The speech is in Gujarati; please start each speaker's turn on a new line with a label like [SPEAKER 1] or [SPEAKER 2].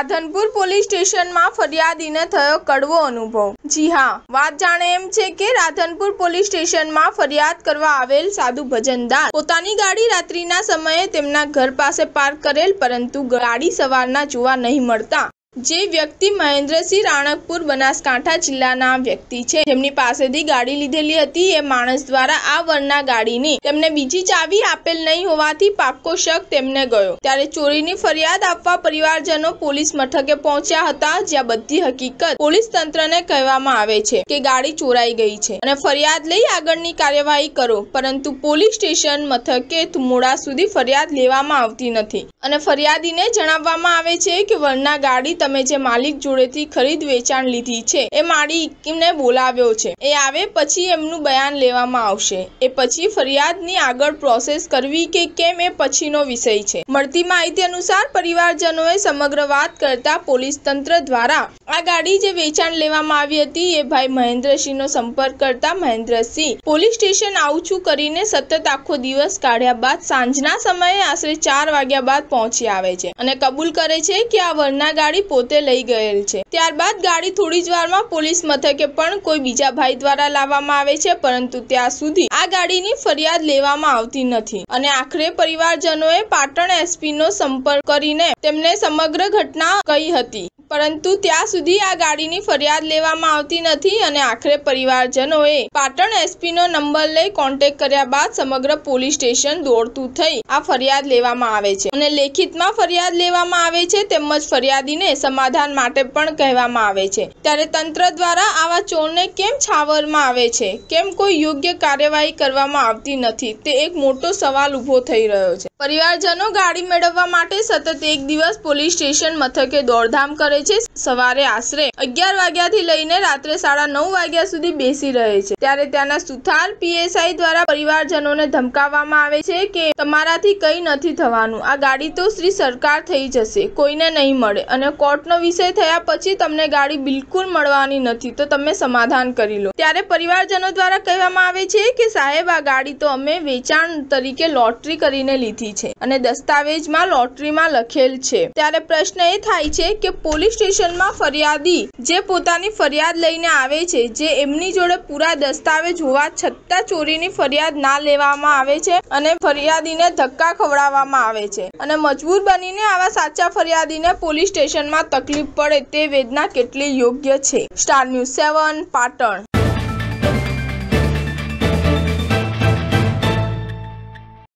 [SPEAKER 1] રાધનપુર પોલીસ સ્ટેશનમાં ફરિયાદીને થયો કડવો અનુભવ જી હા વાત જાણે એમ છે કે રાધનપુર પોલીસ સ્ટેશનમાં ફરિયાદ કરવા આવેલ સાધુ ભજનદાર પોતાની ગાડી રાત્રિના સમયે તેમના ઘર પાસે પાર્ક કરેલ પરંતુ ગાડી સવારના જોવા નહીં મળતા જે વ્યક્તિ મહેન્દ્રસિંહ રાણકપુર બનાસકાંઠા જિલ્લાના વ્યક્તિ છે જેમની પાસેથી ગાડી લીધેલી હતી એ માણસ દ્વારા આ વરના ગાડીની તેમને બીજી ચાવી આપેલ નહીં હોવાથી પાક્કો શક તેમને ગયો ત્યારે ચોરીની ફરિયાદ આપવા પરિવારજનો પોલીસ મથકે પહોંચ્યા હતા જ્યાં બધી હકીકત પોલીસ તંત્રને કહેવામાં આવે છે કે ગાડી ચોરાઈ ગઈ છે અને ફરિયાદ લઈ આગળની કાર્યવાહી કરો પરંતુ પોલીસ સ્ટેશન મથકે મોડા સુધી ફરિયાદ લેવામાં આવતી નથી અને ફરિયાદીને જણાવવામાં આવે છે કે વરના ગાડી તમે જે માલિક જોડેથી ખરીદ વેચાણ લીધી છે એ માલિકને બોલાવ્યો છે એ આવે પછી એમનું બયાન લેવામાં આવશે એ પછી ફરિયાદની આગળ પ્રોસેસ કરવી કે કેમ એ પછીનો વિષય છે મળતી માહિતી અનુસાર પરિવારજનોએ સમગ્ર વાત કરતા પોલીસ તંત્ર દ્વારા આ ગાડી જે વેચાણ લેવામાં આવી હતી એ ભાઈ મહેન્દ્રસિંહનો સંપર્ક કરતા મહેન્દ્રસિંહ પોલીસ સ્ટેશન આવું છું કરીને સતત આખો દિવસ કાઢ્યા બાદ સાંજના સમયે આશરે ચાર વાગ્યા બાદ પહોંચી આવે છે અને કબૂલ કરે છે કે આ વરના ગાડી પોતે લઈ ગયેલ છે ત્યારબાદ ગાડી થોડી જ વારમાં પોલીસ મથકે પણ કોઈ બીજા ભાઈ દ્વારા લાવવામાં આવે છે પરંતુ ત્યાં સુધી આ ગાડીની ફરિયાદ લેવામાં આવતી નથી અને આખરે પરિવારજનોએ પાટણ એસપી નો સંપર્ક કરીને તેમને સમગ્ર ઘટના કહી હતી પરંતુ ત્યાં સુધી આ ગાડીની ફરિયાદ લેવામાં આવતી નથી અને આખરે પરિવારજનોએ પાટણ એસપીનો નંબર લઈ કોન્ટેક કર્યા બાદ સમગ્ર પોલીસ સ્ટેશન દોડતું થઈ આ ફરિયાદ લેવામાં આવે છે અને લેખિતમાં ફરિયાદ લેવામાં આવે છે તેમજ ફરિયાદીને સમાધાન માટે પણ કહેવામાં આવે છે ત્યારે તંત્ર દ્વારા આવા ચોરને કેમ છાવરમાં આવે છે કેમ કોઈ યોગ્ય કાર્યવાહી કરવામાં આવતી નથી તે એક મોટો સવાલ ઊભો થઈ રહ્યો છે પરિવારજનો ગાડી મેળવવા માટે સતત એક દિવસ પોલીસ સ્ટેશન મથકે દોડધામ કરે છે સવારે આશરે અગિયાર વાગ્યાથી લઈને રાત્રે સાડા નવ વાગ્યા સુધી બેસી રહે છે ત્યારે ત્યાંના સુથાર પીએસઆઈ દ્વારા પરિવારજનોને ધમકાવવામાં આવે છે કે તમારાથી કંઈ નથી થવાનું આ ગાડી તો શ્રી સરકાર થઈ જશે કોઈને નહીં મળે અને કોર્ટનો વિષય થયા પછી તમને ગાડી બિલકુલ મળવાની નથી તો તમે સમાધાન કરી લો ત્યારે પરિવારજનો દ્વારા કહેવામાં આવે છે કે સાહેબ આ ગાડી તો અમે વેચાણ તરીકે લોટરી કરીને લીધી કરી છે અને દસ્તાવેજમાં લોટરીમાં લખેલ છે ત્યારે પ્રશ્ન એ થાય છે કે પોલીસ સ્ટેશનમાં ફરિયાદી જે પોતાની ફરિયાદ લઈને આવે છે જે એમની જોડે પૂરા દસ્તાવેજ હોવા છતાં ચોરીની ફરિયાદ ના લેવામાં આવે છે અને ફરિયાદીને ધક્કા ખવડાવવામાં આવે છે અને મજબૂર બનીને આવા સાચા ફરિયાદીને પોલીસ સ્ટેશનમાં તકલીફ પડે તે વેદના કેટલી યોગ્ય છે સ્ટાર ન્યૂઝ સેવન પાટણ